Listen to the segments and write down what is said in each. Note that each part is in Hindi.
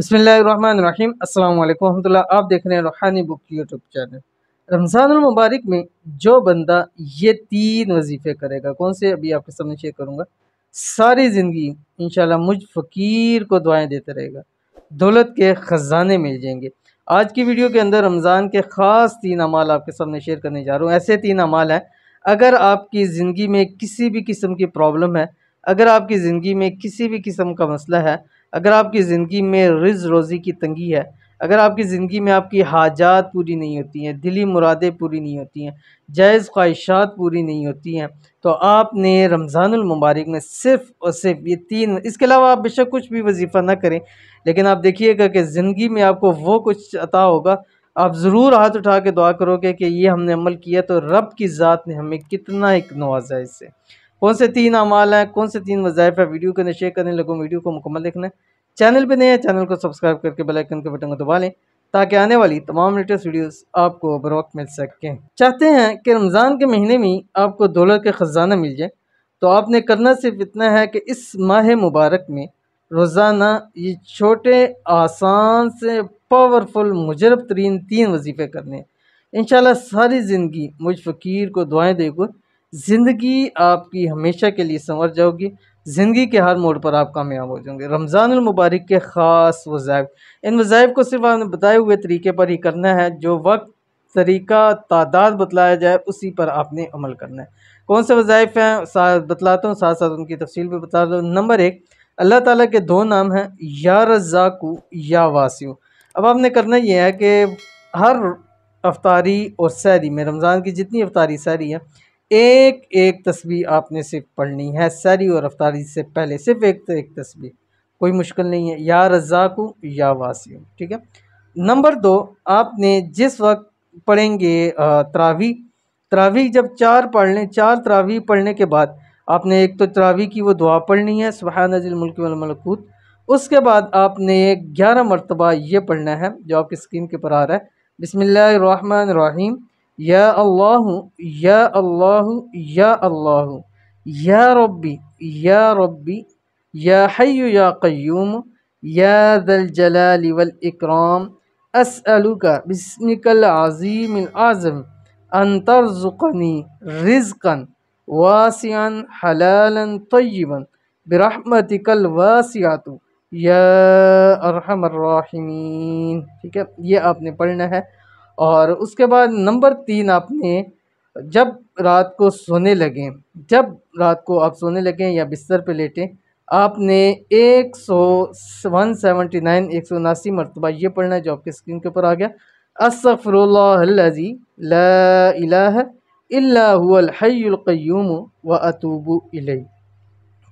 बसमीम अल्लाम आप देख रहे हैं Ruhani book YouTube channel Ramzan मुबारक में जो बंदा ये तीन वजीफ़े करेगा कौन से अभी आपके सामने शेयर करूँगा सारी ज़िंदगी इन मुझ फ़कीर को दुआएं देते रहेगा दौलत के ख़जाने मिल जाएंगे आज की वीडियो के अंदर रमज़ान के ख़ास तीन अमाल आपके सामने शेयर करने जा रहा हूँ ऐसे तीन अमाल हैं अगर आपकी ज़िंदगी में किसी भी किस्म की प्रॉब्लम है अगर आपकी ज़िंदगी में किसी भी किस्म का मसला है अगर आपकी ज़िंदगी में रिज़ रोज़ी की तंगी है अगर आपकी ज़िंदगी में आपकी हाजात पूरी नहीं होती हैं दिली मुरादें पूरी नहीं होती हैं जायज़ ख्वाहिशात पूरी नहीं होती हैं तो आपने रमज़ानमबारक में सिर्फ़ और सिर्फ ये तीन इसके अलावा आप बेशक कुछ भी वजीफ़ा ना करें लेकिन आप देखिएगा कि ज़िंदगी में आपको वो कुछ अता होगा आप ज़रूर हाथ उठा के दुआ करोगे कि ये हमने अमल किया तो रब की ज़ात ने हमें कितना एक नवाजा इससे कौन से तीन अमाल हैं कौन से तीन वजायफ है वीडियो अंदर शेयर करने लगो वीडियो को मुकम्मल देखना है चैनल पर नए चैनल को सब्सक्राइब करके बेलाइकन के बटन को दबा लें ताकि आने वाली तमाम लेटेस्ट वीडियोस आपको बर वक्त मिल सकें चाहते हैं कि रमज़ान के महीने में आपको दौलत के ख़जाना मिल जाए तो आपने करना सिर्फ इतना है कि इस माह मुबारक में रोज़ाना ये छोटे आसान से पावरफुल मुजरब तरीन तीन वजीफ़े करने इन सारी ज़िंदगी मुझ फ़कीर को दुआएँ देकर ज़िंदगी आपकी हमेशा के लिए संवर जाओगी ज़िंदगी के हर मोड़ पर आप कामयाब हो जाएंगे रमज़ान मुबारक के ख़ास वज़ायब इन वज़ायब को सिर्फ आपने बताए हुए तरीके पर ही करना है जो वक्त तरीका तादाद बतलाया जाए उसी पर आपने अमल करना है कौन से वज़ाइफ हैं साथ बतलाता हूँ साथ साथ उनकी तफसील भी बता दो हूँ नंबर एक अल्लाह ताला के दो नाम हैं या रज़ाकू या वास्यू अब आपने करना यह है कि हर अफतारी और सैरी में रमज़ान की जितनी अफतारी सैरी है एक एक तस्वीर आपने सिर्फ पढ़नी है सारी और रफ्तारी से पहले सिर्फ एक तो एक तस्वीर कोई मुश्किल नहीं है या रज़ाकू या वासी ठीक है नंबर दो आपने जिस वक्त पढ़ेंगे त्रावी त्रावी जब चार पढ़ लें चार त्रावी पढ़ने के बाद आपने एक तो त्रावी की वो दुआ पढ़नी है सुबहानजिल मुल्क मलकूत उसके बाद आपने ग्यारह मरतबा ये पढ़ना है जो आपकी स्क्रीन के ऊपर आ रहा है रहीम या अल्लाह या अल्लाह या अल्लाह या रब्बी या रब्बी या हय्यु या क़य्यूम या दल जलाल वल इकराम असअलुका बिस्मिकल अज़ीम आज़म अन तर्ज़ुकनी रिज़कन वासियान हलालन तय्यबन बरहमतिकल वासियातु या अरहमर्राहिमीन ठीक है ये आपने पढ़ना है और उसके बाद नंबर तीन आपने जब रात को सोने लगें जब रात को आप सोने लगें या बिस्तर पर लेटें आपने एक सौ वन सेवेंटी नाइन एक सौ उनासी मरतबा ये पढ़ना है जो आपके स्क्रीन के ऊपर आ गया असफ़रजी लाहय्यूम व अतूबू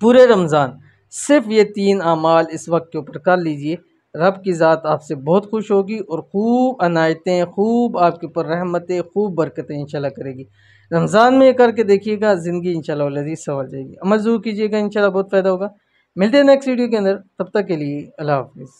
पूरे रमज़ान सिर्फ़ ये तीन अमाल इस वक्त के ऊपर कर लीजिए रब की ज़ात आपसे बहुत खुश होगी और खूब अनायतें खूब आपके ऊपर रहमतें खूब बरकतें इंशाल्लाह करेगी रमज़ान में करके देखिएगा ज़िंदगी इंशाल्लाह लजीज सवर जाएगी अमल ज़रूर कीजिएगा इंशाल्लाह बहुत फ़ायदा होगा मिलते हैं नेक्स्ट वीडियो के अंदर तब तक के लिए अल्लाह हाफिज़